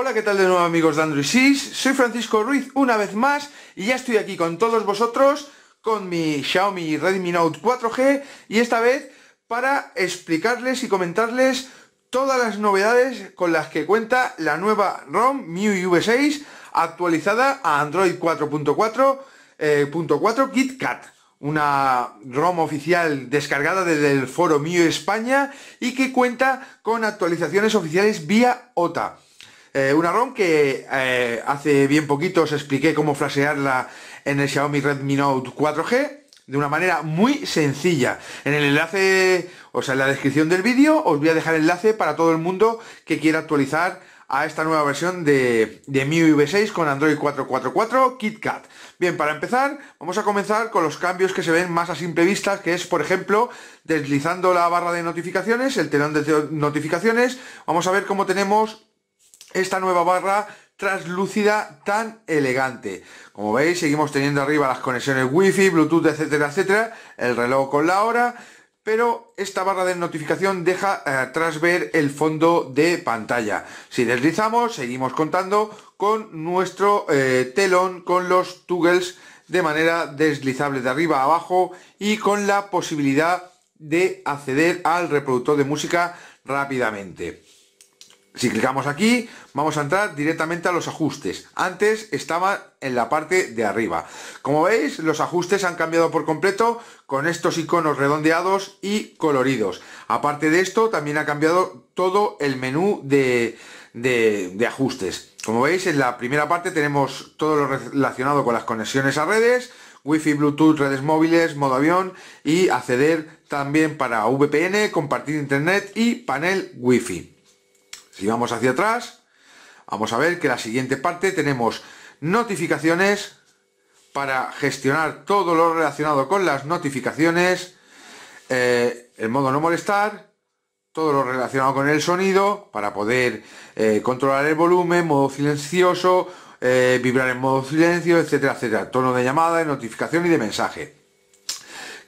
Hola, ¿qué tal de nuevo amigos de Android 6? Soy Francisco Ruiz una vez más y ya estoy aquí con todos vosotros con mi Xiaomi Redmi Note 4G y esta vez para explicarles y comentarles todas las novedades con las que cuenta la nueva ROM MIUI V6 actualizada a Android 4.4.4 eh, KitKat una ROM oficial descargada desde el foro mío España y que cuenta con actualizaciones oficiales vía OTA. Eh, una ROM que eh, hace bien poquito os expliqué cómo flashearla en el Xiaomi Redmi Note 4G de una manera muy sencilla. En el enlace, o sea, en la descripción del vídeo, os voy a dejar el enlace para todo el mundo que quiera actualizar a esta nueva versión de, de MIUI V6 con Android 4.4.4 KitKat. Bien, para empezar, vamos a comenzar con los cambios que se ven más a simple vista, que es, por ejemplo, deslizando la barra de notificaciones, el telón de notificaciones, vamos a ver cómo tenemos esta nueva barra translúcida tan elegante. Como veis, seguimos teniendo arriba las conexiones wifi, bluetooth, etcétera, etcétera, el reloj con la hora, pero esta barra de notificación deja eh, tras ver el fondo de pantalla. Si deslizamos, seguimos contando con nuestro eh, telón, con los toggles de manera deslizable de arriba a abajo y con la posibilidad de acceder al reproductor de música rápidamente. Si clicamos aquí, vamos a entrar directamente a los ajustes. Antes estaba en la parte de arriba. Como veis, los ajustes han cambiado por completo con estos iconos redondeados y coloridos. Aparte de esto, también ha cambiado todo el menú de, ajustes. Como veis, en la primera parte tenemos todo lo relacionado con las conexiones a redes, wifi, Bluetooth, redes móviles, modo avión y acceder también para VPN, compartir internet y panel wifi si vamos hacia atrás, vamos a ver que la siguiente parte tenemos notificaciones para gestionar todo lo relacionado con las notificaciones, eh, el modo no molestar, todo lo relacionado con el sonido, para poder eh, controlar el volumen, modo silencioso, eh, vibrar en modo silencio, etcétera, etcétera, tono de llamada, de notificación y de mensaje.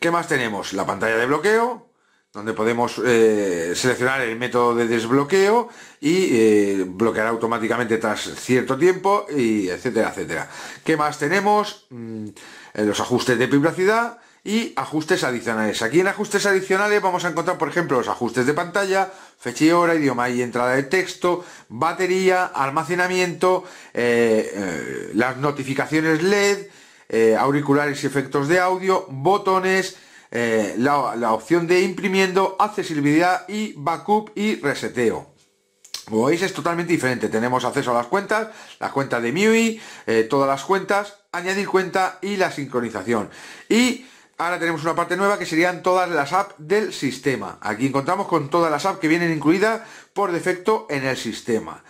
¿Qué más tenemos? La pantalla de bloqueo, donde podemos eh, seleccionar el método de desbloqueo y eh, bloquear automáticamente tras cierto tiempo y etcétera, etcétera. ¿Qué más tenemos? Mm, eh, los ajustes de privacidad y ajustes adicionales. Aquí en ajustes adicionales vamos a encontrar, por ejemplo, los ajustes de pantalla, fecha y hora, idioma y entrada de texto, batería, almacenamiento, las notificaciones LED, auriculares y efectos de audio, botones, eh, la, opción de imprimiendo, accesibilidad y backup y reseteo. Como veis es totalmente diferente, tenemos acceso a las cuentas, la cuenta de MIUI, eh, todas las cuentas, añadir cuenta y la sincronización. Y ahora tenemos una parte nueva que serían todas las apps del sistema. Aquí encontramos con todas las apps que vienen incluidas por defecto en el sistema.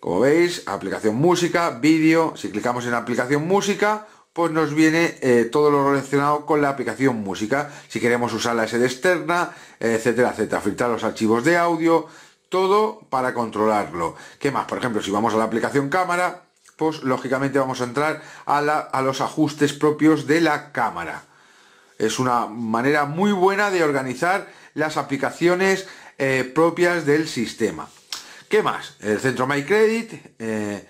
Como veis, aplicación música, vídeo, si clicamos en aplicación música, pues nos viene eh, todo lo relacionado con la aplicación música. Si queremos usar la SD externa, etcétera, etcétera. Filtrar los archivos de audio, todo para controlarlo. ¿Qué más? Por ejemplo, si vamos a la aplicación cámara, pues lógicamente vamos a entrar a, los ajustes propios de la cámara. Es una manera muy buena de organizar las aplicaciones eh, propias del sistema. ¿Qué más? El centro MyCredit... Eh,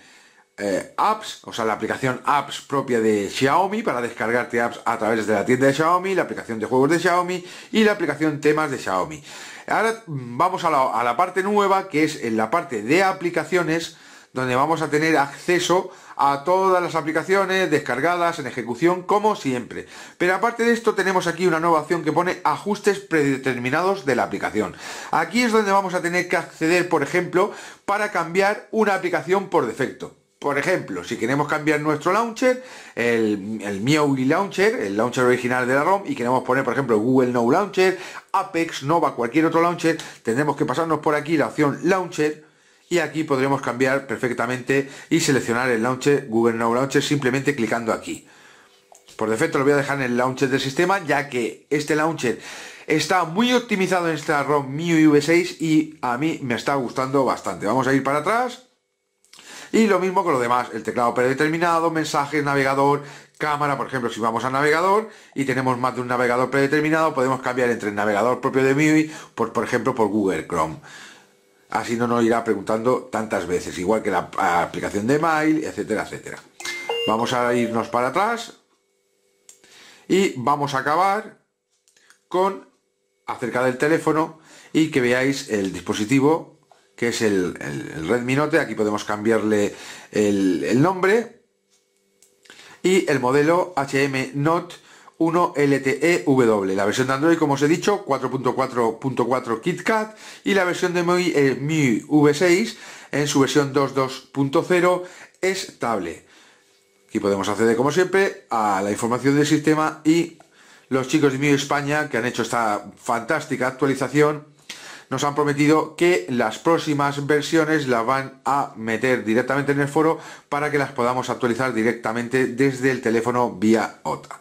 eh, apps, o sea, la aplicación apps propia de Xiaomi para descargarte apps a través de la tienda de Xiaomi, la aplicación de juegos de Xiaomi y la aplicación temas de Xiaomi. Ahora vamos a la, a la parte nueva, que es en la parte de aplicaciones, donde vamos a tener acceso a todas las aplicaciones descargadas en ejecución, como siempre. Pero aparte de esto, tenemos aquí una nueva opción que pone ajustes predeterminados de la aplicación. Aquí es donde vamos a tener que acceder, por ejemplo, para cambiar una aplicación por defecto. Por ejemplo, si queremos cambiar nuestro launcher, el, el MIUI launcher, el launcher original de la ROM, y queremos poner, por ejemplo, Google No Launcher, Apex, Nova, cualquier otro launcher, tendremos que pasarnos por aquí la opción Launcher, y aquí podremos cambiar perfectamente y seleccionar el launcher, Google No Launcher, simplemente clicando aquí. Por defecto lo voy a dejar en el launcher del sistema, ya que este launcher está muy optimizado en esta ROM MIUI V6 y a mí me está gustando bastante. Vamos a ir para atrás y lo mismo con lo demás, el teclado predeterminado, mensajes navegador, cámara, por ejemplo, si vamos al navegador y tenemos más de un navegador predeterminado, podemos cambiar entre el navegador propio de MIUI, por, por ejemplo, por Google Chrome. Así no nos irá preguntando tantas veces, igual que la aplicación de mail, etcétera, etcétera. Vamos a irnos para atrás y vamos a acabar con acerca del teléfono y que veáis el dispositivo que es el, Redmi Note, aquí podemos cambiarle el, nombre, y el modelo HM Note 1 LTE W la versión de Android, como os he dicho, 4.4.4 KitKat, y la versión de eh, MI V6 en su versión 2.2.0 es estable. Aquí podemos acceder, como siempre, a la información del sistema y los chicos de MIUI España, que han hecho esta fantástica actualización, nos han prometido que las próximas versiones las van a meter directamente en el foro para que las podamos actualizar directamente desde el teléfono vía OTA.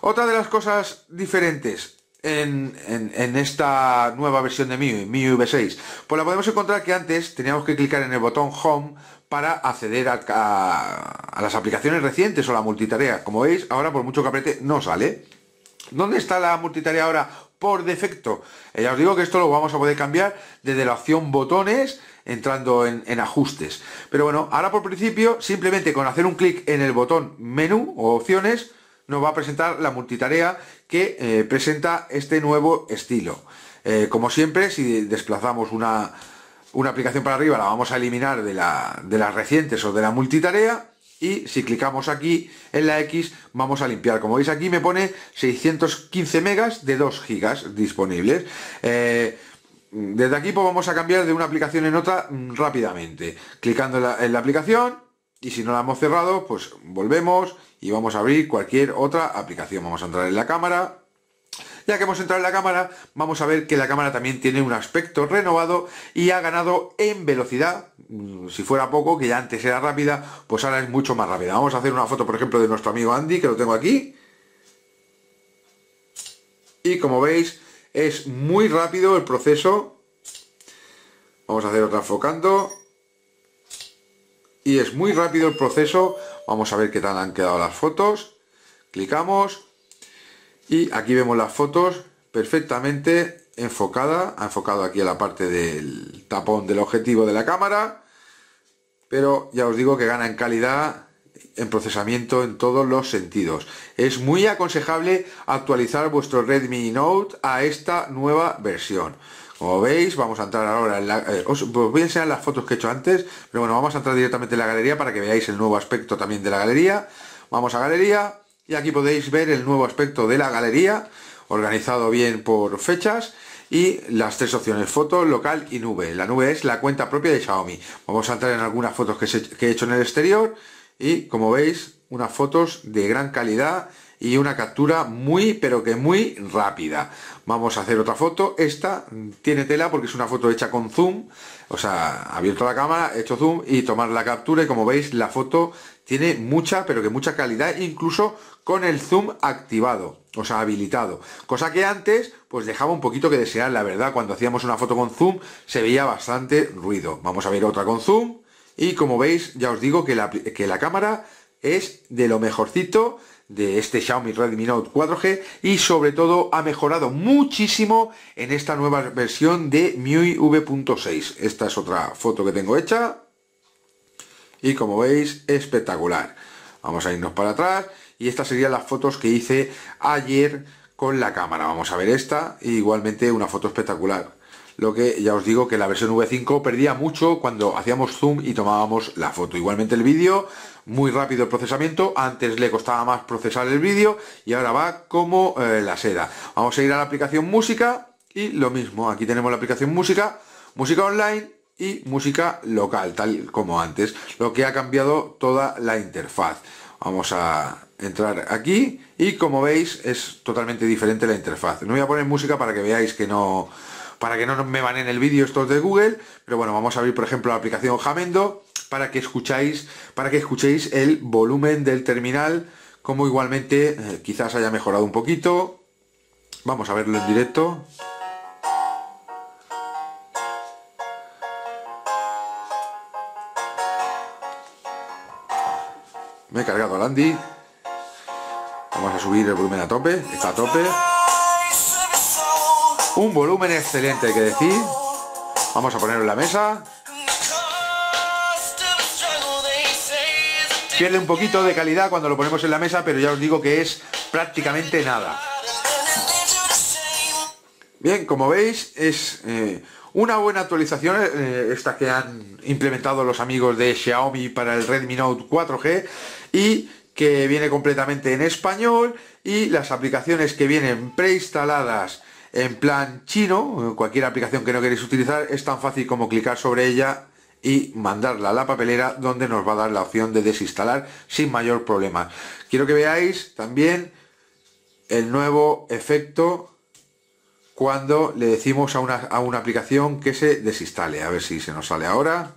Otra de las cosas diferentes en, esta nueva versión de MIUI, MIUI V6, pues la podemos encontrar que antes teníamos que clicar en el botón Home para acceder a, a las aplicaciones recientes o la multitarea. Como veis, ahora por mucho que apriete no sale. ¿Dónde está la multitarea ahora por defecto. Eh, ya os digo que esto lo vamos a poder cambiar desde la opción botones, entrando en, ajustes. Pero bueno, ahora por principio, simplemente con hacer un clic en el botón menú o opciones, nos va a presentar la multitarea que eh, presenta este nuevo estilo. Eh, como siempre, si desplazamos una, aplicación para arriba, la vamos a eliminar de, la, de las recientes o de la multitarea y si clicamos aquí en la X vamos a limpiar. Como veis aquí me pone 615 megas de 2 gigas disponibles. Eh, desde aquí pues vamos a cambiar de una aplicación en otra mm, rápidamente. Clicando en la aplicación y si no la hemos cerrado pues volvemos y vamos a abrir cualquier otra aplicación. Vamos a entrar en la cámara. Ya que hemos entrado en la cámara, vamos a ver que la cámara también tiene un aspecto renovado y ha ganado en velocidad si fuera poco, que ya antes era rápida, pues ahora es mucho más rápida. Vamos a hacer una foto, por ejemplo, de nuestro amigo Andy, que lo tengo aquí. Y como veis, es muy rápido el proceso. Vamos a hacer otra enfocando. Y es muy rápido el proceso. Vamos a ver qué tal han quedado las fotos. Clicamos. Y aquí vemos las fotos perfectamente enfocada, ha enfocado aquí a la parte del tapón del objetivo de la cámara, pero ya os digo que gana en calidad, en procesamiento, en todos los sentidos. Es muy aconsejable actualizar vuestro Redmi Note a esta nueva versión. Como veis, vamos a entrar ahora en la... Eh, os, voy a enseñar las fotos que he hecho antes, pero bueno, vamos a entrar directamente en la galería para que veáis el nuevo aspecto también de la galería. Vamos a galería y aquí podéis ver el nuevo aspecto de la galería, organizado bien por fechas y las tres opciones, foto, local y nube. La nube es la cuenta propia de Xiaomi. Vamos a entrar en algunas fotos que, que he hecho en el exterior y como veis, unas fotos de gran calidad y una captura muy pero que muy rápida vamos a hacer otra foto esta tiene tela porque es una foto hecha con zoom o sea abierto la cámara hecho zoom y tomar la captura y como veis la foto tiene mucha pero que mucha calidad incluso con el zoom activado o sea habilitado cosa que antes pues dejaba un poquito que desear la verdad cuando hacíamos una foto con zoom se veía bastante ruido vamos a ver otra con zoom y como veis ya os digo que la, que la cámara es de lo mejorcito de este Xiaomi Redmi Note 4G y sobre todo ha mejorado muchísimo en esta nueva versión de MIUI V.6 esta es otra foto que tengo hecha y como veis espectacular vamos a irnos para atrás y estas serían las fotos que hice ayer con la cámara vamos a ver esta igualmente una foto espectacular lo que ya os digo que la versión V5 perdía mucho cuando hacíamos zoom y tomábamos la foto. Igualmente el vídeo, muy rápido el procesamiento, antes le costaba más procesar el vídeo y ahora va como eh, la seda. Vamos a ir a la aplicación música y lo mismo, aquí tenemos la aplicación música, música online y música local, tal como antes, lo que ha cambiado toda la interfaz. Vamos a entrar aquí y como veis es totalmente diferente la interfaz. No voy a poner música para que veáis que no para que no me van en el vídeo estos de Google, pero bueno, vamos a abrir por ejemplo la aplicación Jamendo para que escucháis, para que escuchéis el volumen del terminal, como igualmente eh, quizás haya mejorado un poquito. Vamos a verlo en directo. Me he cargado al Andy. Vamos a subir el volumen a tope, está a tope. Un volumen excelente, hay que decir. Vamos a ponerlo en la mesa. Pierde un poquito de calidad cuando lo ponemos en la mesa, pero ya os digo que es prácticamente nada. Bien, como veis, es eh, una buena actualización eh, esta que han implementado los amigos de Xiaomi para el Redmi Note 4G y que viene completamente en español y las aplicaciones que vienen preinstaladas en plan chino, cualquier aplicación que no queréis utilizar, es tan fácil como clicar sobre ella y mandarla a la papelera donde nos va a dar la opción de desinstalar sin mayor problema. Quiero que veáis también el nuevo efecto cuando le decimos a una, aplicación que se desinstale. A ver si se nos sale ahora.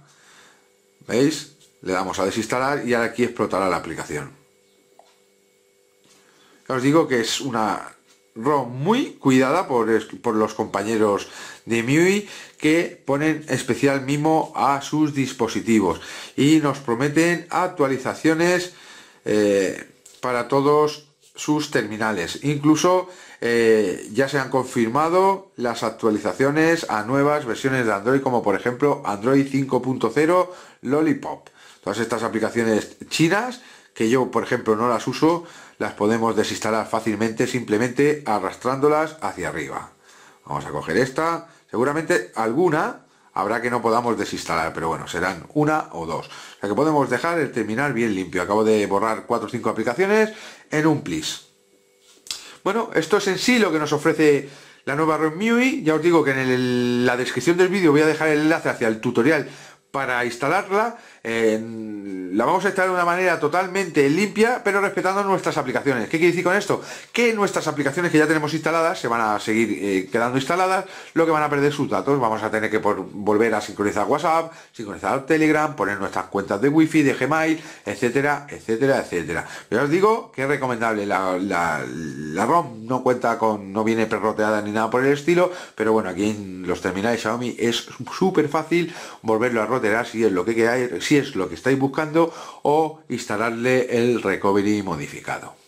¿Veis? Le damos a desinstalar y ahora aquí explotará la aplicación. os digo que es una ROM muy cuidada por, por los compañeros de MIUI que ponen especial mimo a sus dispositivos y nos prometen actualizaciones eh, para todos sus terminales. Incluso eh, ya se han confirmado las actualizaciones a nuevas versiones de Android, como por ejemplo Android 5.0 Lollipop. Todas estas aplicaciones chinas que yo, por ejemplo, no las uso, las podemos desinstalar fácilmente simplemente arrastrándolas hacia arriba. Vamos a coger esta, seguramente alguna habrá que no podamos desinstalar, pero bueno, serán una o dos. O sea que podemos dejar el terminal bien limpio. Acabo de borrar cuatro o cinco aplicaciones en un plis. Bueno, esto es en sí lo que nos ofrece la nueva ROM MIUI Ya os digo que en la descripción del vídeo voy a dejar el enlace hacia el tutorial para instalarla. la vamos a instalar de una manera totalmente limpia, pero respetando nuestras aplicaciones. ¿Qué quiere decir con esto? Que nuestras aplicaciones que ya tenemos instaladas se van a seguir eh, quedando instaladas, lo que van a perder sus datos. Vamos a tener que volver a sincronizar WhatsApp, sincronizar Telegram, poner nuestras cuentas de Wi-Fi, de Gmail, etcétera, etcétera, etcétera. Pero os digo que es recomendable la, la ROM no cuenta con, no viene perroteada ni nada por el estilo, pero bueno, aquí en los terminales Xiaomi es súper fácil volverlo a rotear si es lo que queráis, si es lo que estáis buscando o instalarle el recovery modificado.